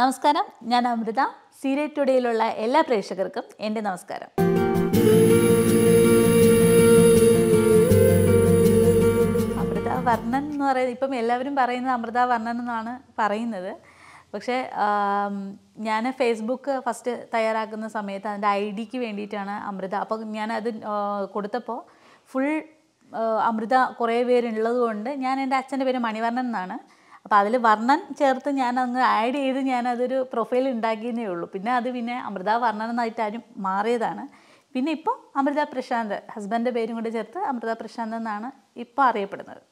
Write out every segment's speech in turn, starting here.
നമസ്കാരം ഞാൻ അമൃത സീരിയൽ ടുഡേയിലുള്ള എല്ലാ പ്രേക്ഷകർക്കും എൻ്റെ നമസ്കാരം അമൃത വർണ്ണൻ എന്ന് പറയുന്നത് ഇപ്പം എല്ലാവരും പറയുന്നത് അമൃത വർണ്ണൻ എന്നാണ് പറയുന്നത് പക്ഷേ ഞാൻ ഫേസ്ബുക്ക് ഫസ്റ്റ് തയ്യാറാക്കുന്ന സമയത്ത് അതിൻ്റെ ഐ ഡിക്ക് വേണ്ടിയിട്ടാണ് അമൃത അപ്പോൾ ഞാനത് കൊടുത്തപ്പോൾ ഫുൾ അമൃത കുറേ പേരുള്ളത് കൊണ്ട് ഞാൻ എൻ്റെ അച്ഛൻ്റെ പേര് മണിവർണ്ണൻ എന്നാണ് അപ്പോൾ അതിൽ വർണ്ണൻ ചേർത്ത് ഞാൻ അങ്ങ് ആഡ് ചെയ്ത് ഞാനതൊരു പ്രൊഫൈൽ ഉണ്ടാക്കിയെന്നേ ഉള്ളൂ പിന്നെ അത് പിന്നെ അമൃത വർണ്ണൻ എന്നായിട്ട് ആരും മാറിയതാണ് പിന്നെ ഇപ്പം അമൃത പ്രശാന്ത് ഹസ്ബൻഡിൻ്റെ പേരും കൂടി ചേർത്ത് അമൃത പ്രശാന്ത് എന്നാണ് ഇപ്പോൾ അറിയപ്പെടുന്നത്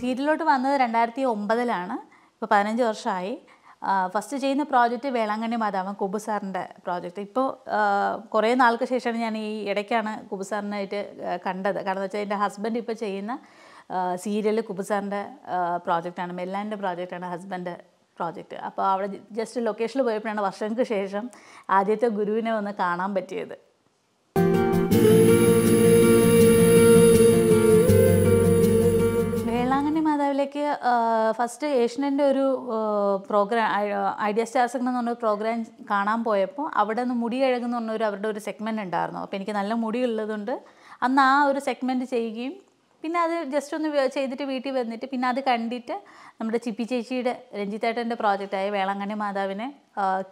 സീരിയലിലോട്ട് വന്നത് രണ്ടായിരത്തി ഒമ്പതിലാണ് ഇപ്പോൾ പതിനഞ്ച് വർഷമായി ഫസ്റ്റ് ചെയ്യുന്ന പ്രോജക്റ്റ് വേളാങ്കണ്ണി മാതാവ് കുബു പ്രോജക്റ്റ് ഇപ്പോൾ കുറേ നാൾക്ക് ശേഷമാണ് ഞാൻ ഈ ഇടയ്ക്കാണ് കുബു കണ്ടത് കാരണം വെച്ചാൽ എൻ്റെ ഹസ്ബൻഡ് ഇപ്പോൾ ചെയ്യുന്ന സീരിയൽ കുബു പ്രോജക്റ്റാണ് മെല്ലാൻ്റെ പ്രോജക്റ്റാണ് ഹസ്ബൻഡ് പ്രോജക്റ്റ് അപ്പോൾ അവിടെ ജസ്റ്റ് ലൊക്കേഷനിൽ പോയപ്പോഴാണ് വർഷങ്ങൾക്ക് ശേഷം ആദ്യത്തെ ഗുരുവിനെ ഒന്ന് കാണാൻ പറ്റിയത് ഇതിലേക്ക് ഫസ്റ്റ് ഏഷ്യൻ്റെ ഒരു പ്രോഗ്രാം ഐഡിയ സ്റ്റാർസ് എന്ന് പറഞ്ഞൊരു പ്രോഗ്രാം കാണാൻ പോയപ്പോൾ അവിടെ നിന്ന് മുടി കഴുകുന്ന പറഞ്ഞൊരു അവരുടെ ഒരു സെഗ്മെൻ്റ് ഉണ്ടായിരുന്നു അപ്പോൾ എനിക്ക് നല്ല മുടി ഉള്ളതുകൊണ്ട് അന്ന് ആ ഒരു സെഗ്മെൻറ്റ് ചെയ്യുകയും പിന്നെ അത് ജസ്റ്റ് ഒന്ന് ചെയ്തിട്ട് വീട്ടിൽ വന്നിട്ട് പിന്നെ അത് കണ്ടിട്ട് നമ്മുടെ ചിപ്പി ചേച്ചിയുടെ രഞ്ജിത്തേട്ടൻ്റെ പ്രോജക്റ്റായ വേളാങ്കണ്ണി മാതാവിനെ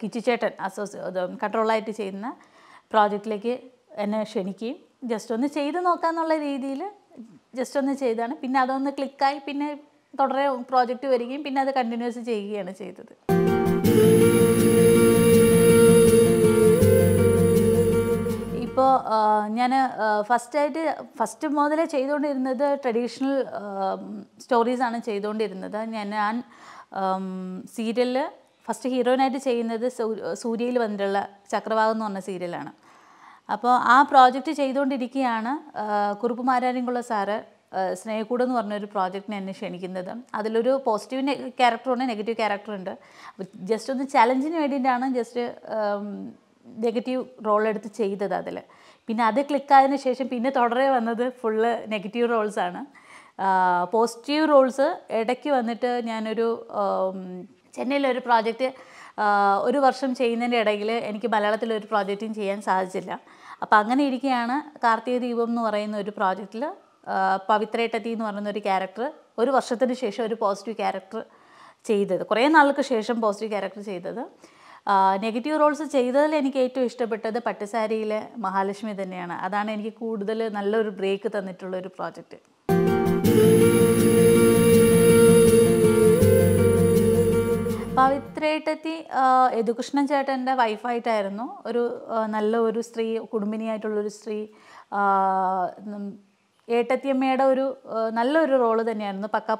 കിച്ചിച്ചേട്ടൻ അസോസിയ കൺട്രോളായിട്ട് ചെയ്യുന്ന പ്രോജക്റ്റിലേക്ക് എന്നെ ക്ഷണിക്കുകയും ജസ്റ്റ് ഒന്ന് ചെയ്ത് നോക്കാമെന്നുള്ള രീതിയിൽ ജസ്റ്റ് ഒന്ന് ചെയ്താണ് പിന്നെ അതൊന്ന് ക്ലിക്കായി പിന്നെ തുടരെ പ്രോജക്റ്റ് വരികയും പിന്നെ അത് കണ്ടിന്യൂസ് ചെയ്യുകയാണ് ചെയ്തത് ഇപ്പോൾ ഞാൻ ഫസ്റ്റായിട്ട് ഫസ്റ്റ് മുതലേ ചെയ്തുകൊണ്ടിരുന്നത് ട്രഡീഷണൽ സ്റ്റോറീസാണ് ചെയ്തുകൊണ്ടിരുന്നത് ഞാൻ ഞാൻ സീരിയലിൽ ഫസ്റ്റ് ഹീറോയിനായിട്ട് ചെയ്യുന്നത് സൂര്യയിൽ വന്നിട്ടുള്ള ചക്രവാഹം എന്ന് പറഞ്ഞ സീരിയലാണ് അപ്പോൾ ആ പ്രോജക്റ്റ് ചെയ്തുകൊണ്ടിരിക്കുകയാണ് കുറുപ്പ് മാരാരിങ്കുള്ള സാറ് സ്നേഹക്കൂട് എന്ന് പറഞ്ഞൊരു പ്രോജക്റ്റിനെ എന്നെ ക്ഷണിക്കുന്നത് അതിലൊരു പോസിറ്റീവ് ക്യാരക്ടറുണ്ട് നെഗറ്റീവ് ക്യാരക്ടറുണ്ട് ജസ്റ്റ് ഒന്ന് ചലഞ്ചിന് വേണ്ടിയിട്ടാണ് ജസ്റ്റ് നെഗറ്റീവ് റോൾ എടുത്ത് ചെയ്തത് അതിൽ പിന്നെ അത് ക്ലിക്കായതിന് ശേഷം പിന്നെ തുടരെ വന്നത് ഫുള്ള് നെഗറ്റീവ് റോൾസാണ് പോസിറ്റീവ് റോൾസ് ഇടയ്ക്ക് വന്നിട്ട് ഞാനൊരു ചെന്നൈയിലൊരു പ്രോജക്റ്റ് ഒരു വർഷം ചെയ്യുന്നതിൻ്റെ ഇടയിൽ എനിക്ക് മലയാളത്തിലൊരു പ്രോജക്റ്റും ചെയ്യാൻ സാധിച്ചില്ല അപ്പോൾ അങ്ങനെ ഇരിക്കുകയാണ് കാർത്തിക ദീപം എന്ന് പറയുന്ന ഒരു പ്രോജക്റ്റിൽ പവിത്രേട്ടത്തി എന്ന് പറയുന്ന ഒരു ക്യാരക്ടർ ഒരു വർഷത്തിന് ശേഷം ഒരു പോസിറ്റീവ് ക്യാരക്ടർ ചെയ്തത് കുറേ നാൾക്ക് ശേഷം പോസിറ്റീവ് ക്യാരക്ടർ ചെയ്തത് നെഗറ്റീവ് റോൾസ് ചെയ്തതിൽ എനിക്ക് ഏറ്റവും ഇഷ്ടപ്പെട്ടത് പട്ടുസാരിയിലെ മഹാലക്ഷ്മി തന്നെയാണ് അതാണ് എനിക്ക് കൂടുതൽ നല്ലൊരു ബ്രേക്ക് തന്നിട്ടുള്ള ഒരു പ്രോജക്റ്റ് പവിത്രേട്ടത്തി യദുകൃഷ്ണൻ ചേട്ടൻ്റെ വൈഫായിട്ടായിരുന്നു ഒരു നല്ല ഒരു സ്ത്രീ കുടുംബിനിയായിട്ടുള്ളൊരു സ്ത്രീ ഏട്ടത്തിയമ്മയുടെ ഒരു നല്ലൊരു റോള് തന്നെയായിരുന്നു പക്ക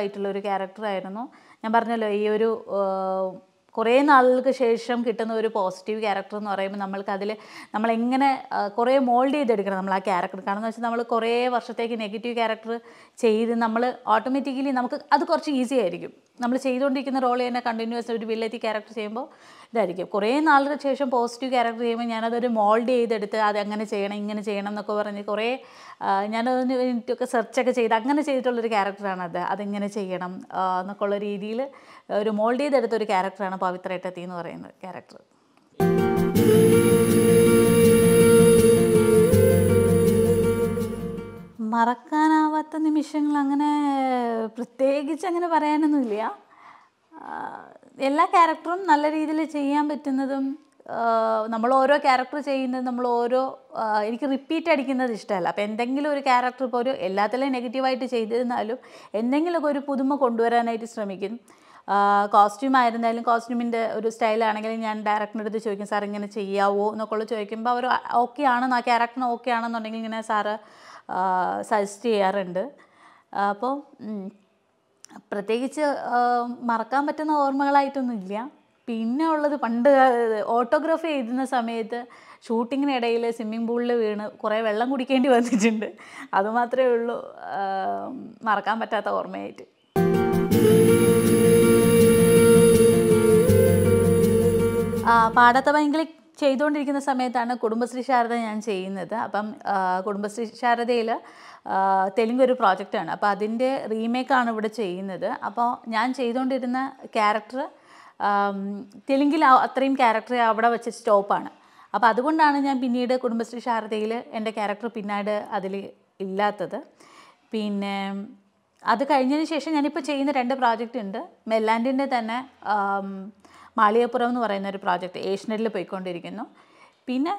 ആയിട്ടുള്ള ഒരു ക്യാരക്ടറായിരുന്നു ഞാൻ പറഞ്ഞല്ലോ ഈ ഒരു കുറേ നാളുകൾക്ക് ശേഷം കിട്ടുന്ന ഒരു പോസിറ്റീവ് ക്യാരക്ടർ എന്ന് പറയുമ്പോൾ നമ്മൾക്ക് അതിൽ നമ്മളെങ്ങനെ കുറേ മോൾഡ് ചെയ്തെടുക്കണം നമ്മൾ ആ ക്യാരക്ടർ കാരണം എന്ന് വെച്ചാൽ നമ്മൾ കുറേ വർഷത്തേക്ക് നെഗറ്റീവ് ക്യാരക്ടർ ചെയ്ത് നമ്മൾ ഓട്ടോമാറ്റിക്കലി നമുക്ക് അത് കുറച്ച് ഈസി ആയിരിക്കും നമ്മൾ ചെയ്തുകൊണ്ടിരിക്കുന്ന റോൾ തന്നെ കണ്ടിന്യൂസ് ഒരു വില്ലത്തി ക്യാരക്ടർ ചെയ്യുമ്പോൾ ഇതായിരിക്കും കുറേ നാളിന് ശേഷം പോസിറ്റീവ് ക്യാരക്ടർ ചെയ്യുമ്പോൾ ഞാനതൊരു മോൾഡ് ചെയ്തെടുത്ത് അത് അങ്ങനെ ചെയ്യണം ഇങ്ങനെ ചെയ്യണം എന്നൊക്കെ പറഞ്ഞ് കുറേ ഞാനതിന് വേണ്ടിയിട്ടൊക്കെ സെർച്ചൊക്കെ ചെയ്ത് അങ്ങനെ ചെയ്തിട്ടുള്ളൊരു ക്യാരക്ടറാണ് അത് അതിങ്ങനെ ചെയ്യണം എന്നൊക്കെ ഉള്ള രീതിയിൽ ഒരു മോൾഡ് ചെയ്തെടുത്ത ഒരു ക്യാരക്ടറാണ് പവിത്രേട്ടത്തി എന്ന് പറയുന്ന ക്യാരക്ടർ മറക്കാനാവാത്ത നിമിഷങ്ങൾ അങ്ങനെ പ്രത്യേകിച്ച് അങ്ങനെ പറയാനൊന്നുമില്ല എല്ലാ ക്യാരക്ടറും നല്ല രീതിയിൽ ചെയ്യാൻ പറ്റുന്നതും നമ്മൾ ഓരോ ക്യാരക്ടർ ചെയ്യുന്നത് നമ്മൾ ഓരോ എനിക്ക് റിപ്പീറ്റ് അടിക്കുന്നത് ഇഷ്ടമല്ല അപ്പോൾ എന്തെങ്കിലും ഒരു ക്യാരക്ടർ ഇപ്പോൾ ഒരു എല്ലാത്തിലും നെഗറ്റീവായിട്ട് ചെയ്തിരുന്നാലും എന്തെങ്കിലുമൊക്കെ ഒരു പുതുമ കൊണ്ടുവരാനായിട്ട് ശ്രമിക്കും കോസ്റ്റ്യൂം ആയിരുന്നാലും കോസ്റ്റ്യൂമിൻ്റെ ഒരു സ്റ്റൈലാണെങ്കിലും ഞാൻ ഡയറക്ടറിൻ്റെ അടുത്ത് ചോദിക്കും സാർ ഇങ്ങനെ ചെയ്യാവോ എന്നൊക്കെയുള്ള ചോദിക്കുമ്പോൾ അവർ ഓക്കെ ആണെന്ന് ആ ക്യാരക്ടറിന് ഓക്കെ ആണെന്നുണ്ടെങ്കിൽ ഇങ്ങനെ സാറ് സജസ്റ്റ് ചെയ്യാറുണ്ട് അപ്പോൾ പ്രത്യേകിച്ച് മറക്കാൻ പറ്റുന്ന ഇല്ല പിന്നെ ഉള്ളത് പണ്ട് ഓട്ടോഗ്രാഫി എഴുതുന്ന സമയത്ത് ഷൂട്ടിങ്ങിനിടയിൽ സ്വിമ്മിംഗ് പൂളിൽ വീണ് കുറേ വെള്ളം കുടിക്കേണ്ടി വന്നിട്ടുണ്ട് അതുമാത്രമേ ഉള്ളൂ മറക്കാൻ പറ്റാത്ത ഓർമ്മയായിട്ട് പാടത്ത പൈങ്കിളി ചെയ്തുകൊണ്ടിരിക്കുന്ന സമയത്താണ് കുടുംബശ്രീ ശാരദ ഞാൻ ചെയ്യുന്നത് അപ്പം കുടുംബശ്രീ ശാരദയിൽ തെലുങ്ക് ഒരു പ്രോജക്റ്റാണ് അപ്പോൾ അതിൻ്റെ റീമേക്കാണ് ഇവിടെ ചെയ്യുന്നത് അപ്പോൾ ഞാൻ ചെയ്തുകൊണ്ടിരുന്ന ക്യാരക്ടർ തെലുങ്കിൽ അത്രയും ക്യാരക്ടർ അവിടെ വെച്ച് സ്റ്റോപ്പാണ് അപ്പോൾ അതുകൊണ്ടാണ് ഞാൻ പിന്നീട് കുടുംബശ്രീ ശാരദയിൽ എൻ്റെ ക്യാരക്ടർ പിന്നീട് അതിൽ ഇല്ലാത്തത് പിന്നെ അത് കഴിഞ്ഞതിന് ശേഷം ഞാനിപ്പോൾ ചെയ്യുന്ന രണ്ട് പ്രോജക്റ്റ് ഉണ്ട് മെല്ലാൻഡിൻ്റെ തന്നെ മാളികപ്പുറം എന്ന് പറയുന്ന ഒരു പ്രോജക്റ്റ് ഏഷ്യനെറ്റിൽ പോയിക്കൊണ്ടിരിക്കുന്നു പിന്നെ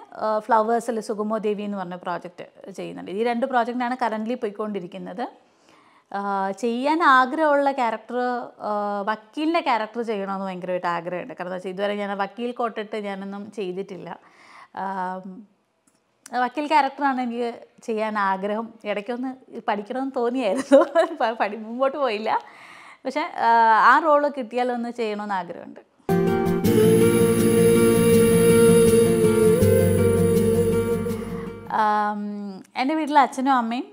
ഫ്ലവേഴ്സിൽ സുഗമോദേവി എന്ന് പറഞ്ഞ പ്രോജക്റ്റ് ചെയ്യുന്നുണ്ട് ഈ രണ്ട് പ്രോജക്റ്റാണ് കറൻ്റ്ലി പോയിക്കൊണ്ടിരിക്കുന്നത് ചെയ്യാൻ ആഗ്രഹമുള്ള ക്യാരക്ടർ വക്കീലിൻ്റെ ക്യാരക്ടർ ചെയ്യണമെന്ന് ഭയങ്കരമായിട്ട് ആഗ്രഹമുണ്ട് കാരണം വെച്ചാൽ ഇതുവരെ ഞാൻ വക്കീൽ കോട്ടിട്ട് ഞാനൊന്നും ചെയ്തിട്ടില്ല വക്കീൽ ക്യാരക്ടറാണ് എനിക്ക് ചെയ്യാൻ ആഗ്രഹം ഇടയ്ക്കൊന്ന് പഠിക്കണമെന്ന് തോന്നിയായിരുന്നു പഠി മുമ്പോട്ട് പോയില്ല പക്ഷേ ആ റോള് കിട്ടിയാലൊന്ന് ചെയ്യണമെന്ന് ആഗ്രഹമുണ്ട് എൻ്റെ വീട്ടിൽ അച്ഛനും അമ്മയും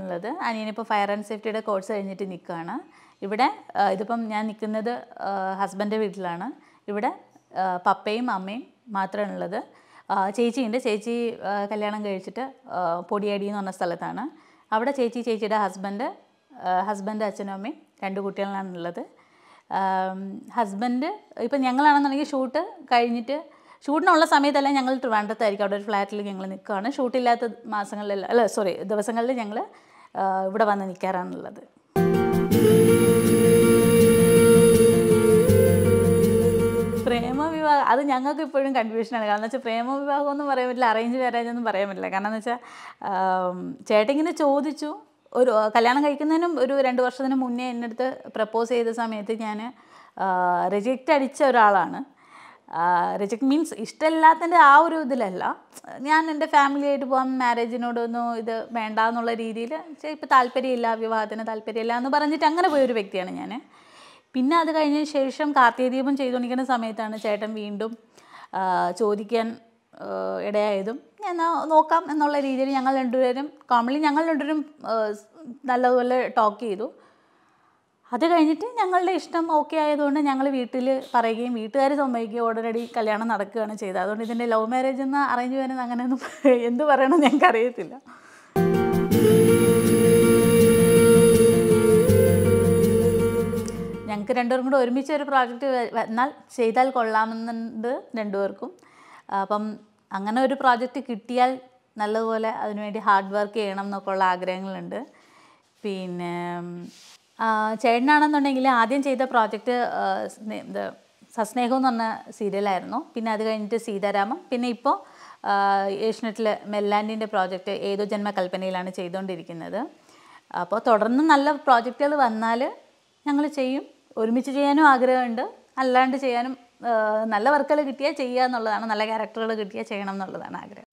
ഉള്ളത് അനിയനിപ്പോൾ ഫയർ ആൻഡ് സേഫ്റ്റിയുടെ കോഴ്സ് കഴിഞ്ഞിട്ട് നിൽക്കുകയാണ് ഇവിടെ ഇതിപ്പം ഞാൻ നിൽക്കുന്നത് ഹസ്ബൻ്റെ വീട്ടിലാണ് ഇവിടെ പപ്പയും അമ്മയും ഉള്ളത് ചേച്ചിയുണ്ട് ചേച്ചി കല്യാണം കഴിച്ചിട്ട് പൊടിയടി എന്ന് പറഞ്ഞ സ്ഥലത്താണ് അവിടെ ചേച്ചി ചേച്ചിയുടെ ഹസ്ബൻഡ് ഹസ്ബൻഡ് അച്ഛനും അമ്മയും രണ്ട് കുട്ടികളാണുള്ളത് ഹസ്ബൻഡ് ഇപ്പം ഞങ്ങളാണെന്നുണ്ടെങ്കിൽ ഷൂട്ട് കഴിഞ്ഞിട്ട് ഷൂട്ടിനുള്ള സമയത്തെല്ലാം ഞങ്ങൾ ട്രിവാൻഡ്രത്തായിരിക്കും അവിടെ ഒരു ഫ്ലാറ്റിൽ ഞങ്ങൾ നിൽക്കുകയാണ് ഷൂട്ടില്ലാത്ത മാസങ്ങളിൽ അല്ല സോറി ദിവസങ്ങളിൽ ഞങ്ങൾ ഇവിടെ വന്ന് നിൽക്കാറാണുള്ളത് പ്രേമവിവാഹം അത് ഞങ്ങൾക്ക് ഇപ്പോഴും കൺഫ്യൂഷനാണ് കാരണം വെച്ചാൽ പ്രേമവിവാഹം എന്ന് പറയാൻ പറ്റില്ല അറേഞ്ച് മാരേജ് ഒന്നും പറയാൻ പറ്റില്ല കാരണം എന്ന് വെച്ചാൽ ഇങ്ങനെ ചോദിച്ചു ഒരു കല്യാണം കഴിക്കുന്നതിനും ഒരു രണ്ട് വർഷത്തിന് മുന്നേ എൻ്റെ പ്രപ്പോസ് ചെയ്ത സമയത്ത് ഞാൻ റിജക്റ്റ് അടിച്ച ഒരാളാണ് റിജക്ട് മീൻസ് ഇഷ്ടമില്ലാത്തതിൻ്റെ ആ ഒരു ഇതിലല്ല ഞാൻ എൻ്റെ ഫാമിലിയായിട്ട് പോകാൻ മാരേജിനോടൊന്നും ഇത് വേണ്ട എന്നുള്ള രീതിയിൽ ഇപ്പോൾ താല്പര്യമില്ല വിവാഹത്തിന് താല്പര്യമില്ല എന്ന് പറഞ്ഞിട്ട് അങ്ങനെ പോയൊരു വ്യക്തിയാണ് ഞാൻ പിന്നെ അത് കഴിഞ്ഞ ശേഷം കാർത്തിക ദീപം ചെയ്തുകൊണ്ടിരിക്കുന്ന സമയത്താണ് ചേട്ടൻ വീണ്ടും ചോദിക്കാൻ ഇടയായതും ഞാൻ നോക്കാം എന്നുള്ള രീതിയിൽ ഞങ്ങൾ രണ്ടുപേരും കോമൺലി ഞങ്ങൾ രണ്ടുപേരും നല്ലതുപോലെ ടോക്ക് ചെയ്തു അത് കഴിഞ്ഞിട്ട് ഞങ്ങളുടെ ഇഷ്ടം ഓക്കെ ആയതുകൊണ്ട് ഞങ്ങൾ വീട്ടിൽ പറയുകയും വീട്ടുകാർ സമ്മതിക്കുകയും ഓൾറെഡി കല്യാണം നടക്കുകയാണ് ചെയ്തത് അതുകൊണ്ട് ഇതിൻ്റെ ലവ് മാരേജ് എന്ന അറേഞ്ച് ചെയ്യാനും അങ്ങനെയൊന്നും എന്ത് പറയണമെന്ന് ഞങ്ങൾക്ക് അറിയത്തില്ല ഞങ്ങൾക്ക് രണ്ടുപേരും കൂടെ ഒരുമിച്ച് ഒരു പ്രോജക്റ്റ് വന്നാൽ ചെയ്താൽ കൊള്ളാമെന്നുണ്ട് രണ്ടുപേർക്കും അപ്പം അങ്ങനെ ഒരു പ്രോജക്റ്റ് കിട്ടിയാൽ നല്ലതുപോലെ അതിനുവേണ്ടി ഹാർഡ് വർക്ക് ചെയ്യണം എന്നൊക്കെയുള്ള ആഗ്രഹങ്ങളുണ്ട് പിന്നെ ചേട്ടനാണെന്നുണ്ടെങ്കിൽ ആദ്യം ചെയ്ത പ്രോജക്റ്റ് ഇത് സസ്നേഹം എന്ന് പറഞ്ഞ സീരിയലായിരുന്നു പിന്നെ അത് കഴിഞ്ഞിട്ട് സീതാരാമം പിന്നെ ഇപ്പോൾ ഏഷ്യനെറ്റിൽ മെല്ലാൻഡിൻ്റെ പ്രോജക്റ്റ് ഏതോ ജന്മകൽപ്പനയിലാണ് ചെയ്തുകൊണ്ടിരിക്കുന്നത് അപ്പോൾ തുടർന്ന് നല്ല പ്രോജക്റ്റുകൾ വന്നാൽ ഞങ്ങൾ ചെയ്യും ഒരുമിച്ച് ചെയ്യാനും ആഗ്രഹമുണ്ട് അല്ലാണ്ട് ചെയ്യാനും നല്ല വർക്കുകൾ കിട്ടിയാൽ ചെയ്യുക എന്നുള്ളതാണ് നല്ല ക്യാരക്ടറുകൾ കിട്ടിയാൽ ചെയ്യണം എന്നുള്ളതാണ് ആഗ്രഹം